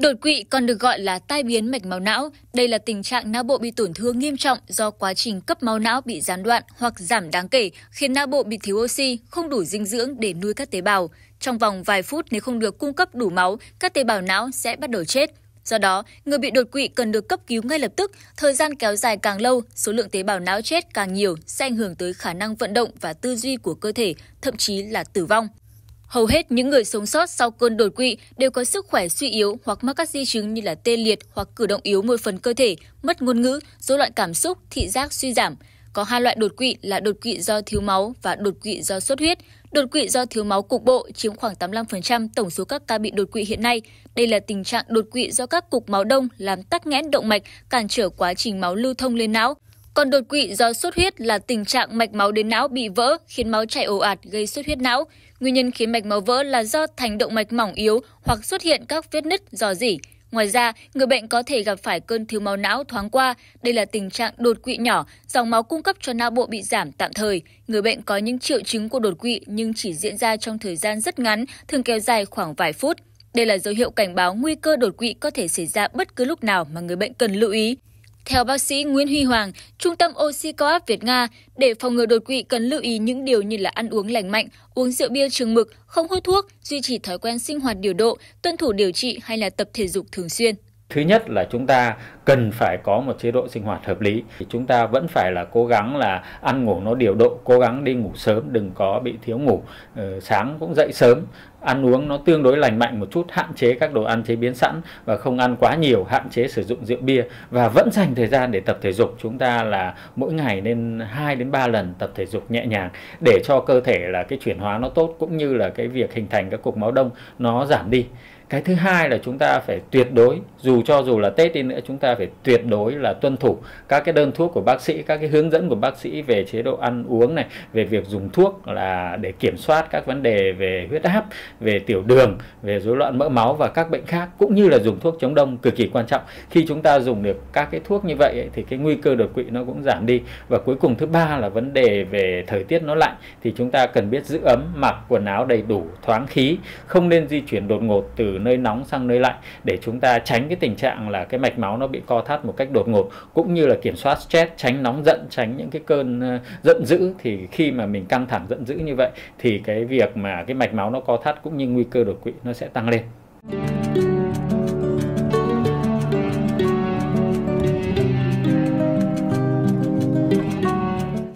Đột quỵ còn được gọi là tai biến mạch máu não. Đây là tình trạng não bộ bị tổn thương nghiêm trọng do quá trình cấp máu não bị gián đoạn hoặc giảm đáng kể, khiến não bộ bị thiếu oxy, không đủ dinh dưỡng để nuôi các tế bào. Trong vòng vài phút nếu không được cung cấp đủ máu, các tế bào não sẽ bắt đầu chết. Do đó, người bị đột quỵ cần được cấp cứu ngay lập tức, thời gian kéo dài càng lâu, số lượng tế bào não chết càng nhiều sẽ ảnh hưởng tới khả năng vận động và tư duy của cơ thể, thậm chí là tử vong. Hầu hết những người sống sót sau cơn đột quỵ đều có sức khỏe suy yếu hoặc mắc các di chứng như là tê liệt hoặc cử động yếu một phần cơ thể, mất ngôn ngữ, rối loạn cảm xúc, thị giác suy giảm. Có hai loại đột quỵ là đột quỵ do thiếu máu và đột quỵ do xuất huyết. Đột quỵ do thiếu máu cục bộ chiếm khoảng 85% tổng số các ca bị đột quỵ hiện nay. Đây là tình trạng đột quỵ do các cục máu đông làm tắc nghẽn động mạch, cản trở quá trình máu lưu thông lên não. Còn đột quỵ do xuất huyết là tình trạng mạch máu đến não bị vỡ khiến máu chảy ồ ạt gây xuất huyết não. Nguyên nhân khiến mạch máu vỡ là do thành động mạch mỏng yếu hoặc xuất hiện các vết nứt rò rỉ. Ngoài ra, người bệnh có thể gặp phải cơn thiếu máu não thoáng qua. Đây là tình trạng đột quỵ nhỏ, dòng máu cung cấp cho não bộ bị giảm tạm thời. Người bệnh có những triệu chứng của đột quỵ nhưng chỉ diễn ra trong thời gian rất ngắn, thường kéo dài khoảng vài phút. Đây là dấu hiệu cảnh báo nguy cơ đột quỵ có thể xảy ra bất cứ lúc nào mà người bệnh cần lưu ý. Theo bác sĩ Nguyễn Huy Hoàng, Trung tâm Oxy Co áp Việt Nga, để phòng ngừa đột quỵ cần lưu ý những điều như là ăn uống lành mạnh, uống rượu bia trường mực, không hút thuốc, duy trì thói quen sinh hoạt điều độ, tuân thủ điều trị hay là tập thể dục thường xuyên. Thứ nhất là chúng ta cần phải có một chế độ sinh hoạt hợp lý thì chúng ta vẫn phải là cố gắng là ăn ngủ nó điều độ cố gắng đi ngủ sớm đừng có bị thiếu ngủ ừ, sáng cũng dậy sớm ăn uống nó tương đối lành mạnh một chút hạn chế các đồ ăn chế biến sẵn và không ăn quá nhiều hạn chế sử dụng rượu bia và vẫn dành thời gian để tập thể dục chúng ta là mỗi ngày nên 2 đến 3 lần tập thể dục nhẹ nhàng để cho cơ thể là cái chuyển hóa nó tốt cũng như là cái việc hình thành các cục máu đông nó giảm đi cái thứ hai là chúng ta phải tuyệt đối dù cho dù là tết đi nữa chúng ta phải tuyệt đối là tuân thủ các cái đơn thuốc của bác sĩ các cái hướng dẫn của bác sĩ về chế độ ăn uống này về việc dùng thuốc là để kiểm soát các vấn đề về huyết áp về tiểu đường về rối loạn mỡ máu và các bệnh khác cũng như là dùng thuốc chống đông cực kỳ quan trọng khi chúng ta dùng được các cái thuốc như vậy ấy, thì cái nguy cơ đột quỵ nó cũng giảm đi và cuối cùng thứ ba là vấn đề về thời tiết nó lạnh thì chúng ta cần biết giữ ấm mặc quần áo đầy đủ thoáng khí không nên di chuyển đột ngột từ nơi nóng sang nơi lạnh để chúng ta tránh cái tình trạng là cái mạch máu nó bị co thắt một cách đột ngột cũng như là kiểm soát stress tránh nóng giận tránh những cái cơn ờ, giận dữ thì khi mà mình căng thẳng giận dữ như vậy thì cái việc mà cái mạch máu nó co thắt cũng như nguy cơ đột quỵ nó sẽ tăng lên